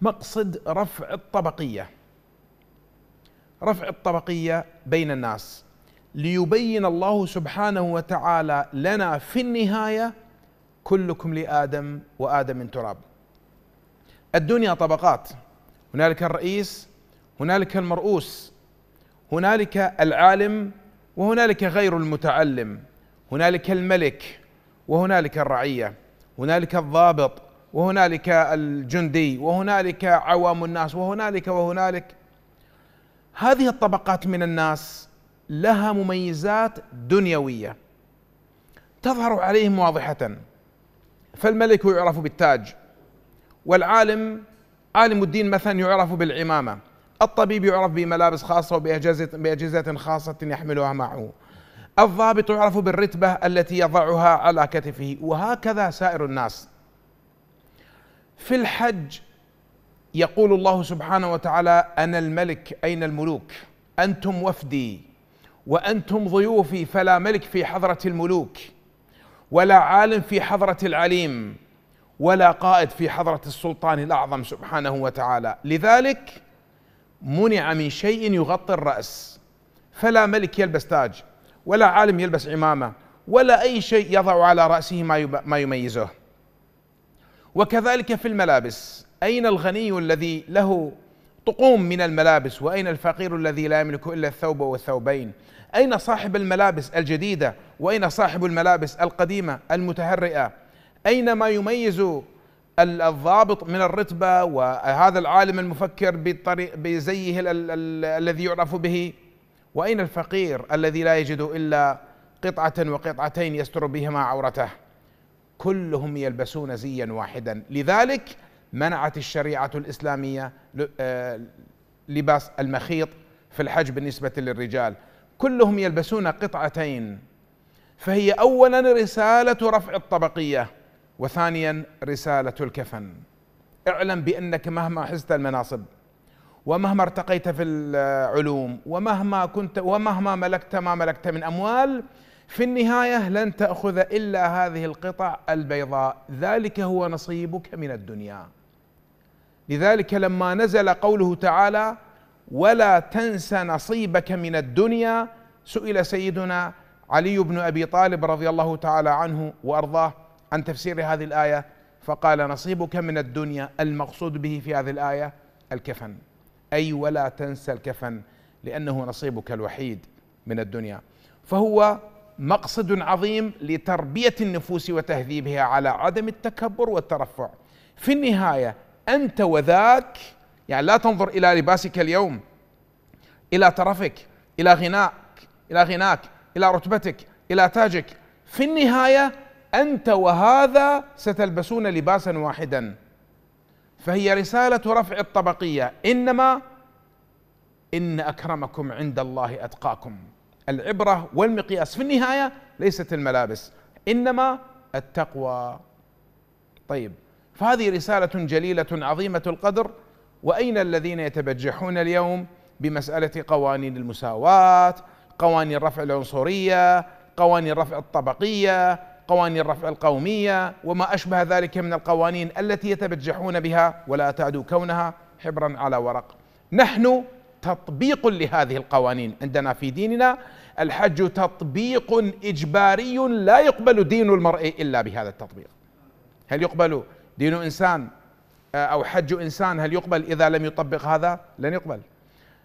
مقصد رفع الطبقيه رفع الطبقيه بين الناس ليبين الله سبحانه وتعالى لنا في النهايه كلكم لادم وادم من تراب الدنيا طبقات هنالك الرئيس هنالك المرؤوس هنالك العالم وهنالك غير المتعلم هنالك الملك وهنالك الرعيه هنالك الضابط وهنالك الجندي وهنالك عوام الناس وهنالك وهنالك هذه الطبقات من الناس لها مميزات دنيويه تظهر عليهم واضحه فالملك يعرف بالتاج والعالم عالم الدين مثلا يعرف بالعمامه الطبيب يعرف بملابس خاصه وباجهزه باجهزه خاصه يحملها معه الضابط يعرف بالرتبه التي يضعها على كتفه وهكذا سائر الناس في الحج يقول الله سبحانه وتعالى انا الملك اين الملوك انتم وفدي وانتم ضيوفي فلا ملك في حضره الملوك ولا عالم في حضره العليم ولا قائد في حضره السلطان الاعظم سبحانه وتعالى لذلك منع من شيء يغطي الراس فلا ملك يلبس تاج ولا عالم يلبس عمامه ولا اي شيء يضع على راسه ما يميزه وكذلك في الملابس أين الغني الذي له طقوم من الملابس وأين الفقير الذي لا يملك إلا الثوب والثوبين أين صاحب الملابس الجديدة وأين صاحب الملابس القديمة المتهرئة أين ما يميز الضابط من الرتبة وهذا العالم المفكر بطريق بزيه الذي يعرف به وأين الفقير الذي لا يجد إلا قطعة وقطعتين يستر بهما عورته كلهم يلبسون زيا واحدا لذلك منعت الشريعه الاسلاميه آه، لباس المخيط في الحج بالنسبه للرجال كلهم يلبسون قطعتين فهي اولا رساله رفع الطبقيه وثانيا رساله الكفن اعلم بانك مهما حزت المناصب ومهما ارتقيت في العلوم ومهما كنت ومهما ملكت ما ملكت من اموال في النهايه لن تاخذ الا هذه القطع البيضاء ذلك هو نصيبك من الدنيا لذلك لما نزل قوله تعالى ولا تنس نصيبك من الدنيا سئل سيدنا علي بن ابي طالب رضي الله تعالى عنه وارضاه عن تفسير هذه الايه فقال نصيبك من الدنيا المقصود به في هذه الايه الكفن اي ولا تنسى الكفن لانه نصيبك الوحيد من الدنيا فهو مقصد عظيم لتربيه النفوس وتهذيبها على عدم التكبر والترفع في النهايه انت وذاك يعني لا تنظر الى لباسك اليوم الى طرفك الى غناك الى غناك الى رتبتك الى تاجك في النهايه انت وهذا ستلبسون لباسا واحدا فهي رساله رفع الطبقيه انما ان اكرمكم عند الله اتقاكم العبرة والمقياس في النهاية ليست الملابس إنما التقوى طيب فهذه رسالة جليلة عظيمة القدر وأين الذين يتبجحون اليوم بمسألة قوانين المساواة قوانين رفع العنصرية قوانين رفع الطبقية قوانين رفع القومية وما أشبه ذلك من القوانين التي يتبجحون بها ولا تعدو كونها حبرا على ورق نحن تطبيق لهذه القوانين عندنا في ديننا الحج تطبيق إجباري لا يقبل دين المرء إلا بهذا التطبيق هل يقبل دين إنسان آه، أو حج إنسان هل يقبل إذا لم يطبق هذا لن يقبل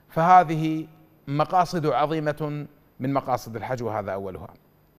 فهذه مقاصد عظيمة من مقاصد الحج وهذا أولها